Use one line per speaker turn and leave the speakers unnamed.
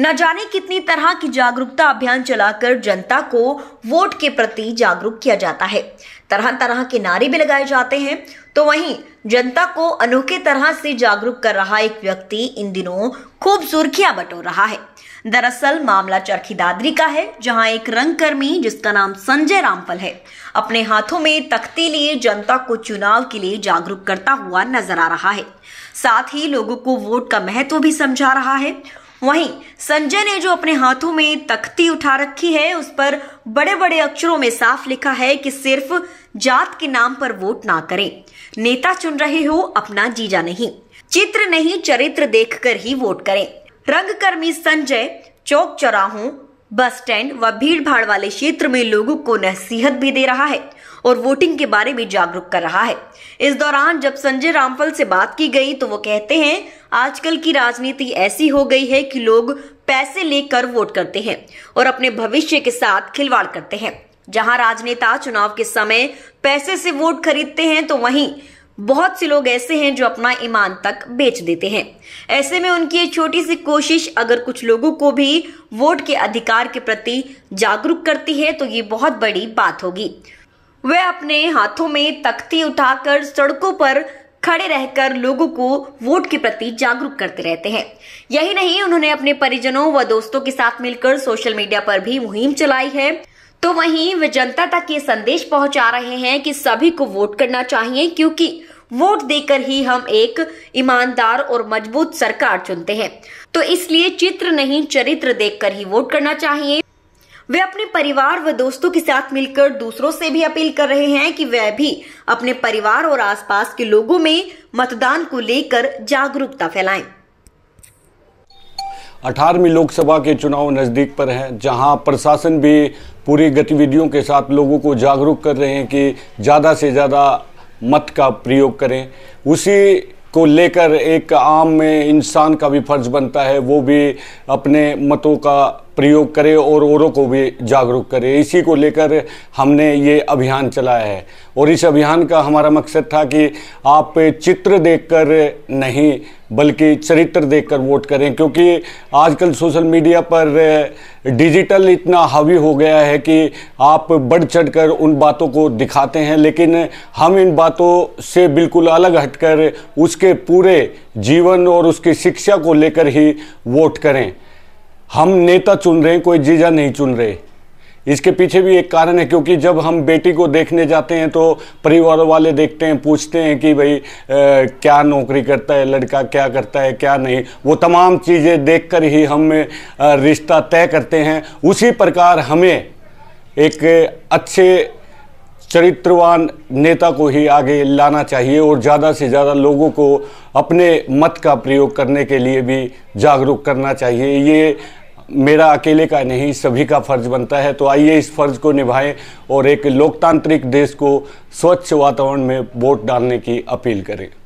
न जाने कितनी तरह की जागरूकता अभियान चलाकर जनता को वोट के प्रति जागरूक किया जाता है तरह तरह के नारे भी लगाए जाते हैं तो वहीं जनता को अनोखे तरह से जागरूक कर रहा एक व्यक्ति इन दिनों खूब सुर्खियां बटोर रहा है दरअसल मामला चरखी दादरी का है जहां एक रंगकर्मी जिसका नाम संजय रामपल है अपने हाथों में तख्ती लिए जनता को चुनाव के लिए जागरूक करता हुआ नजर आ रहा है साथ ही लोगों को वोट का महत्व भी समझा रहा है वहीं संजय ने जो अपने हाथों में तख्ती उठा रखी है उस पर बड़े बड़े अक्षरों में साफ लिखा है कि सिर्फ जात के नाम पर वोट ना करें नेता चुन रहे हो अपना जीजा नहीं चित्र नहीं चरित्र देखकर ही वोट करें कर्मी संजय चौक चौराहों बस स्टैंड व भीड़ भाड़ वाले क्षेत्र में लोगों को नसीहत भी दे रहा है और वोटिंग के बारे में जागरूक कर रहा है इस दौरान जब संजय रामफल से बात की गई तो वो कहते हैं आजकल की राजनीति ऐसी हो गई है कि लोग पैसे लेकर वोट करते हैं और अपने भविष्य के साथ खिलवाड़ करते हैं जहां राजनेता चुनाव के समय पैसे से वोट खरीदते हैं तो वहीं बहुत से लोग ऐसे हैं जो अपना ईमान तक बेच देते हैं ऐसे में उनकी एक छोटी सी कोशिश अगर कुछ लोगों को भी वोट के अधिकार के प्रति जागरूक करती है तो ये बहुत बड़ी बात होगी वे अपने हाथों में तख्ती उठाकर सड़कों पर खड़े रहकर लोगों को वोट के प्रति जागरूक करते रहते हैं यही नहीं उन्होंने अपने परिजनों व दोस्तों के साथ मिलकर सोशल मीडिया पर भी मुहिम चलाई है तो वहीं वे जनता तक ये संदेश पहुंचा रहे हैं कि सभी को वोट करना चाहिए क्योंकि वोट देकर ही हम एक ईमानदार और मजबूत सरकार चुनते हैं तो इसलिए चित्र नहीं चरित्र देखकर ही वोट करना चाहिए वे अपने परिवार व दोस्तों के साथ मिलकर दूसरों से भी अपील कर रहे हैं कि वह भी अपने परिवार और आसपास के लोगों में मतदान को लेकर जागरूकता फैलाएं।
अठारहवीं लोकसभा के चुनाव नज़दीक पर हैं जहां प्रशासन भी पूरी गतिविधियों के साथ लोगों को जागरूक कर रहे हैं कि ज़्यादा से ज़्यादा मत का प्रयोग करें उसी को लेकर एक आम में इंसान का भी फर्ज बनता है वो भी अपने मतों का प्रयोग करे और औरों को भी जागरूक करे इसी को लेकर हमने ये अभियान चलाया है और इस अभियान का हमारा मकसद था कि आप चित्र देखकर नहीं बल्कि चरित्र देखकर वोट करें क्योंकि आजकल सोशल मीडिया पर डिजिटल इतना हावी हो गया है कि आप बढ़ चढ़कर उन बातों को दिखाते हैं लेकिन हम इन बातों से बिल्कुल अलग हटकर उसके पूरे जीवन और उसकी शिक्षा को लेकर ही वोट करें हम नेता चुन रहे हैं कोई जीजा नहीं चुन रहे इसके पीछे भी एक कारण है क्योंकि जब हम बेटी को देखने जाते हैं तो परिवार वाले देखते हैं पूछते हैं कि भाई आ, क्या नौकरी करता है लड़का क्या करता है क्या नहीं वो तमाम चीज़ें देखकर ही हम रिश्ता तय करते हैं उसी प्रकार हमें एक अच्छे चरित्रवान नेता को ही आगे लाना चाहिए और ज़्यादा से ज़्यादा लोगों को अपने मत का प्रयोग करने के लिए भी जागरूक करना चाहिए ये मेरा अकेले का नहीं सभी का फर्ज बनता है तो आइए इस फर्ज को निभाएं और एक लोकतांत्रिक देश को स्वच्छ वातावरण में वोट डालने की अपील करें